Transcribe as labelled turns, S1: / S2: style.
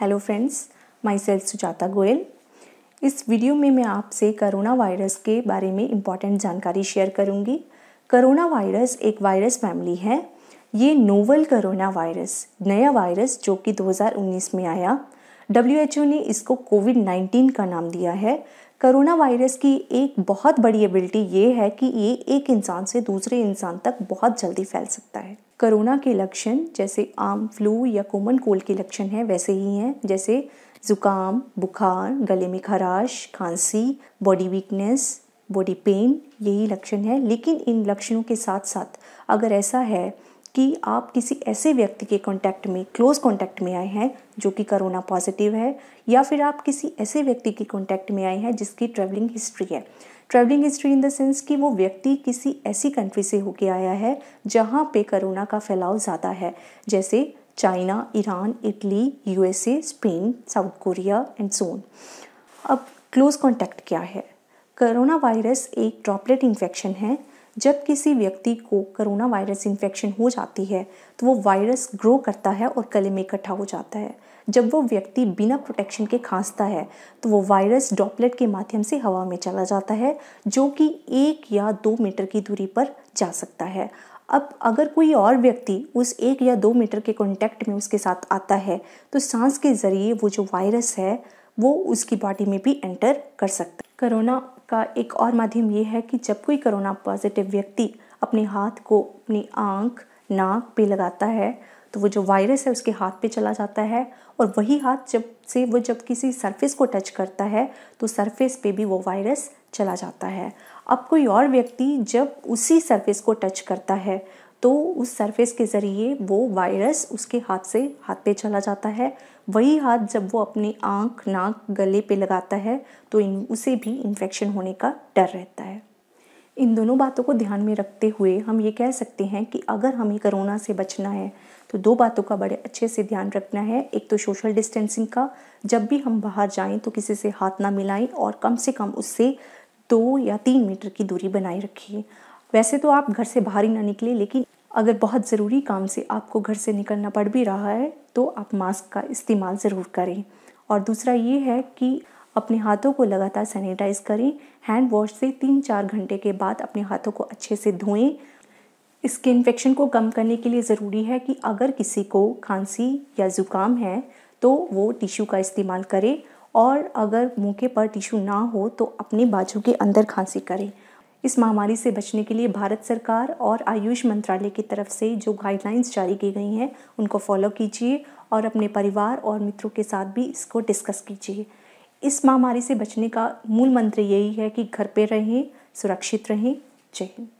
S1: hello friends my self Sujata Goyal इस video में मैं आपसे करोना वायरस के बारे में इम्पॉर्टेंट जानकारी शेयर करूंगी करोना वायरस एक वायरस फैमिली है ये नोवल करोना वायरस नया वायरस जो कि 2019 में आया डब्ल्यू ने इसको कोविड 19 का नाम दिया है करोना वायरस की एक बहुत बड़ी एबिलिटी ये है कि ये एक इंसान से दूसरे इंसान तक बहुत जल्दी फैल सकता है करोना के लक्षण जैसे आम फ्लू या कॉमन कोल्ड के लक्षण हैं वैसे ही हैं जैसे जुकाम बुखार गले में खराश खांसी बॉडी वीकनेस बॉडी पेन यही लक्षण है लेकिन इन लक्षणों के साथ साथ अगर ऐसा है कि आप किसी ऐसे व्यक्ति के कांटेक्ट में क्लोज कांटेक्ट में आए हैं जो कि कोरोना पॉजिटिव है या फिर आप किसी ऐसे व्यक्ति के कांटेक्ट में आए हैं जिसकी ट्रैवलिंग हिस्ट्री है travelling history in the sense कि वो व्यक्ति किसी ऐसी कंट्री से होके आया है जहाँ पे करोना का फैलाव ज़्यादा है जैसे China Iran Italy USA Spain South Korea and so on अब क्लोज कॉन्टैक्ट क्या है करोना वायरस एक ड्रॉपलेट इन्फेक्शन है जब किसी व्यक्ति को करोना वायरस इन्फेक्शन हो जाती है तो वो वायरस ग्रो करता है और गले में इकट्ठा हो जाता है जब वो व्यक्ति बिना प्रोटेक्शन के खांसता है तो वो वायरस डॉपलेट के माध्यम से हवा में चला जाता है जो कि एक या दो मीटर की दूरी पर जा सकता है अब अगर कोई और व्यक्ति उस एक या दो मीटर के कॉन्टैक्ट में उसके साथ आता है तो सांस के ज़रिए वो जो वायरस है वो उसकी बॉडी में भी एंटर कर सकता है करोना का एक और माध्यम ये है कि जब कोई कोरोना पॉजिटिव व्यक्ति अपने हाथ को अपनी आँख नाक पे लगाता है तो वो जो वायरस है उसके हाथ पे चला जाता है और वही हाथ जब से वो जब किसी सरफेस को टच करता है तो सरफेस पे भी वो वायरस चला जाता है अब कोई और व्यक्ति जब उसी सरफेस को टच करता है तो उस सरफेस के ज़रिए वो वायरस उसके हाथ से हाथ पे चला जाता है वही हाथ जब वो अपनी आँख नाक गले पे लगाता है तो इन उसे भी इन्फेक्शन होने का डर रहता है इन दोनों बातों को ध्यान में रखते हुए हम ये कह सकते हैं कि अगर हमें कोरोना से बचना है तो दो बातों का बड़े अच्छे से ध्यान रखना है एक तो सोशल डिस्टेंसिंग का जब भी हम बाहर जाएं तो किसी से हाथ ना मिलाएं और कम से कम उससे दो या तीन मीटर की दूरी बनाए रखिए वैसे तो आप घर से बाहर ही ना निकले लेकिन अगर बहुत ज़रूरी काम से आपको घर से निकलना पड़ भी रहा है तो आप मास्क का इस्तेमाल ज़रूर करें और दूसरा ये है कि अपने हाथों को लगातार सैनिटाइज करें हैंड वॉश से तीन चार घंटे के बाद अपने हाथों को अच्छे से धोएं इसके इन्फेक्शन को कम करने के लिए ज़रूरी है कि अगर किसी को खांसी या ज़ुकाम है तो वो टिश्यू का इस्तेमाल करें और अगर मौके पर टिश्यू ना हो तो अपने बाजू के अंदर खांसी करें इस महामारी से बचने के लिए भारत सरकार और आयुष मंत्रालय की तरफ से जो गाइडलाइंस जारी की गई हैं उनको फॉलो कीजिए और अपने परिवार और मित्रों के साथ भी इसको डिस्कस कीजिए इस महामारी से बचने का मूल मंत्र यही है कि घर पर रहें सुरक्षित रहें जय हिंद